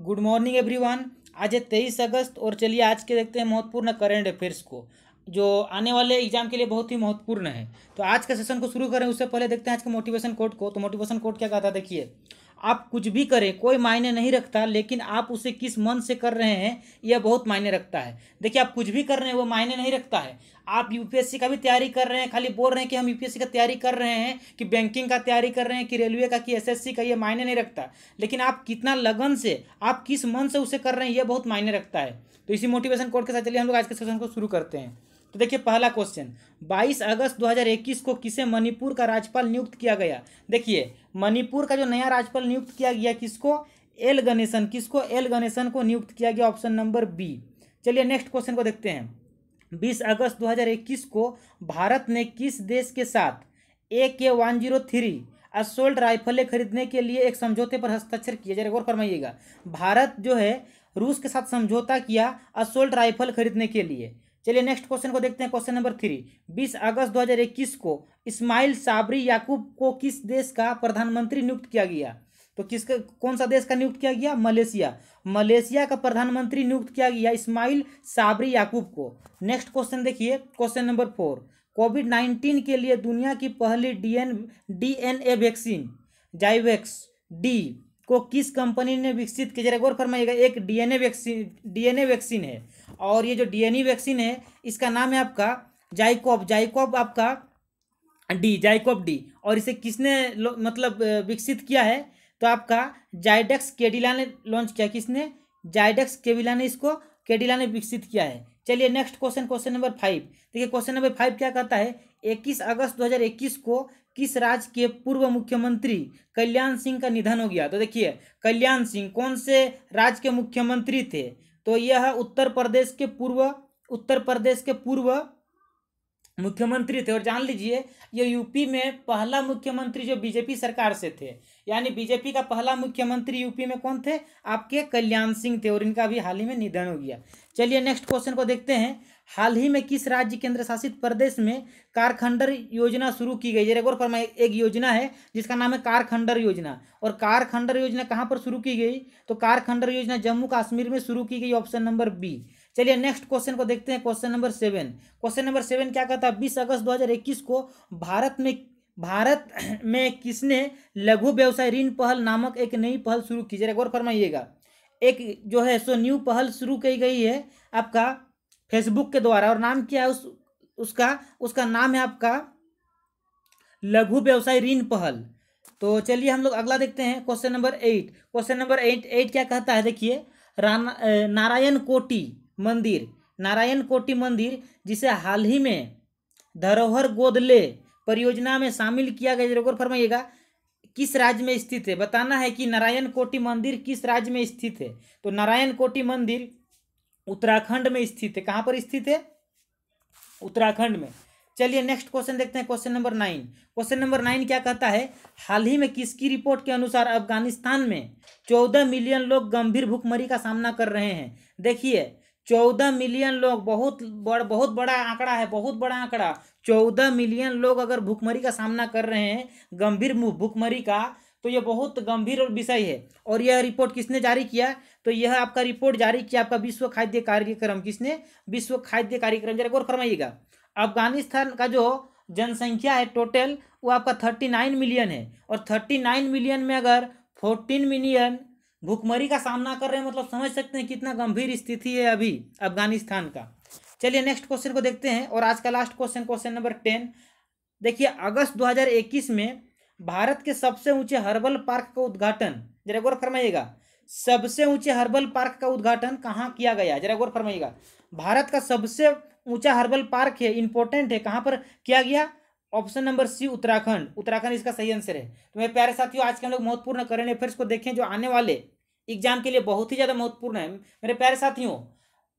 good morning everyone आज है तेईस अगस्त और चलिए आज के देखते हैं महत्वपूर्ण करंट अफेयर्स को जो आने वाले एग्जाम के लिए बहुत ही महत्वपूर्ण है तो आज का सेशन को शुरू करें उससे पहले देखते हैं आज के मोटिवेशन कोड को तो मोटिवेशन कोड क्या कहा था देखिए आप कुछ भी करें कोई मायने नहीं रखता लेकिन आप उसे किस मन से कर रहे हैं यह बहुत मायने रखता है देखिए आप कुछ भी कर रहे हैं वो मायने नहीं रखता है आप यूपीएससी का भी तैयारी कर रहे हैं खाली बोल रहे हैं कि हम यूपीएससी का तैयारी कर रहे हैं कि बैंकिंग का तैयारी कर रहे हैं कि रेलवे का कि एसएससी का ये मायने नहीं रखता लेकिन आप कितना लगन से आप किस मन से उसे कर रहे हैं यह बहुत मायने रखता है तो इसी मोटिवेशन कोड के साथ चलिए हम लोग आज के सेशन को शुरू करते हैं तो देखिए पहला क्वेश्चन 22 अगस्त 2021 को किसे मणिपुर का राज्यपाल नियुक्त किया गया देखिए मणिपुर का जो नया राज्यपाल नियुक्त किया गया किसको एल गणेशन किसको एल गणेशन को नियुक्त किया गया ऑप्शन नंबर बी चलिए नेक्स्ट क्वेश्चन को देखते हैं 20 अगस्त 2021 को भारत ने किस देश के साथ A K one zero three assault राइफलें खरीदने के लिए एक समझौते पर हस्ताक्षर किया जरा गौर फरमाइएगा भारत जो है रूस के साथ समझौता किया असोल्ड राइफल खरीदने के लिए चलिए नेक्स्ट क्वेश्चन को देखते हैं क्वेश्चन नंबर थ्री बीस अगस्त 2021 को इस्माइल साबरी याकूब को किस देश का प्रधानमंत्री नियुक्त किया गया तो किसका कौन सा देश का नियुक्त किया गया मलेशिया मलेशिया का प्रधानमंत्री नियुक्त किया गया इस्माइल साबरी याकूब को नेक्स्ट क्वेश्चन देखिए question number four Covid nineteen के लिए दुनिया की पहली N A vaccine ZyCoV D को किस कंपनी ने विकसित किया जरा गौर फरमाइएगा एक डीएनए वैक्सीन डीएनए वैक्सीन है और ये जो डी वैक्सीन है इसका नाम है आपका जाइकॉप जाइकॉप आपका डी जाइकॉप डी और इसे किसने मतलब विकसित किया है तो आपका जाइडेक्स केडिला ने लॉन्च किया किसने जाइडेक्स केविला ने इसको केडिला ने विकसित किया है चलिए next question question number five देखिए क्वेश्चन नंबर फाइव क्या कहता है इक्कीस अगस्त दो को किस राज्य के पूर्व मुख्यमंत्री कल्याण सिंह का निधन हो गया तो देखिए कल्याण सिंह कौन से राज्य के मुख्यमंत्री थे तो यह उत्तर प्रदेश के पूर्व उत्तर प्रदेश के पूर्व मुख्यमंत्री थे और जान लीजिए ये यूपी में पहला मुख्यमंत्री जो बीजेपी सरकार से थे यानी बीजेपी का पहला मुख्यमंत्री यूपी में कौन थे आपके कल्याण सिंह थे और इनका भी हाल ही में निधन हो गया चलिए नेक्स्ट क्वेश्चन को देखते हैं हाल ही में किस राज्य केंद्र शासित प्रदेश में कारखंडर योजना शुरू की गई जरा गौर फरमा एक योजना है जिसका नाम है कारखंडर योजना और कारखंडर योजना कहाँ पर शुरू की गई तो कारखंडर योजना जम्मू कश्मीर में शुरू की गई ऑप्शन नंबर बी चलिए नेक्स्ट क्वेश्चन को देखते हैं question number seven question number seven क्या कहता है बीस अगस्त दो को भारत में भारत में किसने लघु व्यवसाय ऋण पहल नामक एक नई पहल शुरू की जरा गौर फरमाइएगा एक जो है सो न्यू पहल शुरू की गई है आपका फेसबुक के द्वारा और नाम क्या है उस उसका उसका नाम है आपका लघु व्यवसाय ऋण पहल तो चलिए हम लोग अगला देखते हैं question number eight question number eight eight क्या कहता है देखिए नारायण कोटी मंदिर नारायण कोटी मंदिर जिसे हाल ही में धरोहर गोदले परियोजना में शामिल किया गया जरूर फरमाइएगा किस राज्य में स्थित है बताना है कि नारायण कोटी मंदिर किस राज्य में स्थित है तो नारायण कोटी मंदिर उत्तराखंड में स्थित है कहाँ पर स्थित है उत्तराखंड में चलिए नेक्स्ट क्वेश्चन देखते हैं question number nine question number nine क्या कहता है हाल ही में किसकी रिपोर्ट के अनुसार अफगानिस्तान में चौदह मिलियन लोग गंभीर भूखमरी का सामना कर रहे हैं देखिए चौदह मिलियन लोग बहुत बड़ बहुत बड़ा आंकड़ा है बहुत बड़ा आंकड़ा चौदह मिलियन लोग अगर भूखमरी का सामना कर रहे हैं गंभीर भूखमरी का तो यह बहुत गंभीर विषय है और यह रिपोर्ट किसने जारी किया तो यह आपका रिपोर्ट जारी किया आपका विश्व खाद्य कार्यक्रम किसने विश्व खाद्य कार्यक्रम जरा गौर फरमाइएगा अफगानिस्तान का जो जनसंख्या है टोटल वो आपका थर्टी नाइन मिलियन है और थर्टी नाइन मिलियन में अगर फोर्टीन मिलियन भूखमरी का सामना कर रहे हैं मतलब समझ सकते हैं कितना गंभीर स्थिति है अभी अफगानिस्तान का चलिए नेक्स्ट क्वेश्चन को देखते हैं और आज का last question question number ten देखिए अगस्त 2021 में भारत के सबसे ऊंचे हर्बल पार्क का उद्घाटन जरा गौर फरमाइएगा सबसे ऊंचे हर्बल पार्क का उद्घाटन कहाँ किया गया जरा गौर फरमाइएगा भारत का सबसे ऊंचा हर्बल पार्क है इंपॉर्टेंट है कहाँ पर किया गया option number C Uttarakhand Uttarakhand इसका सही आंसर है तो मेरे प्यारे साथियों आज के हम लोग महत्वपूर्ण करें फिर इसको देखें जो आने वाले एग्जाम के लिए बहुत ही ज़्यादा महत्वपूर्ण है मेरे प्यारे साथियों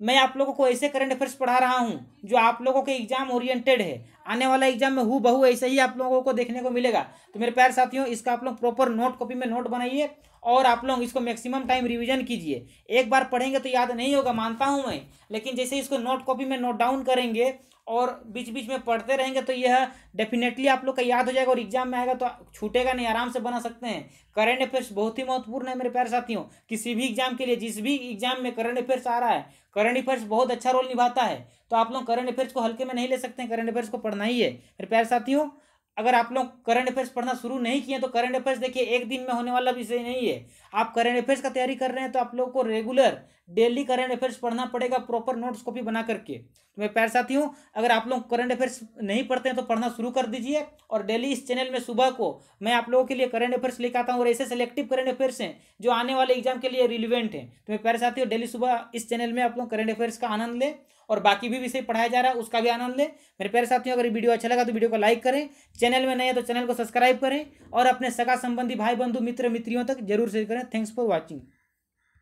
मैं आप लोगों को ऐसे करंट अफेयर्स पढ़ा रहा हूँ जो आप लोगों के एग्जाम ओरिएंटेड है आने वाला एग्जाम में हु बहू ऐसे ही आप लोगों को देखने को मिलेगा तो मेरे प्यार साथियों इसका आप लोग प्रॉपर नोट कॉपी में नोट बनाइए और आप लोग इसको मैक्सिमम टाइम रिवीजन कीजिए एक बार पढ़ेंगे तो याद नहीं होगा मानता हूँ मैं लेकिन जैसे इसको नोट कॉपी में नोट डाउन करेंगे और बीच बीच में पढ़ते रहेंगे तो यह डेफिनेटली आप लोग का याद हो जाएगा और एग्जाम में आएगा तो छूटेगा नहीं आराम से बना सकते हैं करंट अफेयर्स बहुत ही महत्वपूर्ण है मेरे प्यारे साथियों किसी भी एग्जाम के लिए जिस भी एग्जाम में करंट अफेयर्स आ रहा है करंट अफेयर्स बहुत अच्छा रोल निभाता है तो आप लोग करंट अफेयर्स को हल्के में नहीं ले सकते हैं करंट अफेयर्स को पढ़ना ही है मेरे प्यारे साथियों अगर आप लोग करंट अफेयर्स पढ़ना शुरू नहीं किए तो करंट अफेयर्स देखिए एक दिन में होने वाला विषय नहीं है आप करंट अफेयर्स का तैयारी कर रहे हैं तो आप लोगों को रेगुलर डेली करंट अफेयर्स पढ़ना पड़ेगा प्रॉपर नोट्स कॉपी बना करके तो मैं पैर साथी हूँ अगर आप लोग करंट अफेयर्स नहीं पढ़ते हैं तो पढ़ना शुरू कर दीजिए और डेली इस चैनल में सुबह को मैं आप लोगों के लिए करंट अफेयर्स लेकर आता हूँ और ऐसे सेलेक्टिव करंट अफेयर्स हैं जो आने वाले एग्जाम के लिए रिलिवेंट हैं तो मैं पैर साथी हूँ डेली सुबह इस चैनल में आप लोग करंट अफेयर्स का आनंद लें और बाकी भी विषय पढ़ाया जा रहा है उसका भी आनंद लें मेरे प्यारे साथियों अगर वीडियो अच्छा लगा तो वीडियो को लाइक करें चैनल में नए हैं तो चैनल को सब्सक्राइब करें और अपने सगा संबंधी भाई बंधु मित्र मित्रियों तक जरूर शेयर करें थैंक्स फॉर वॉचिंग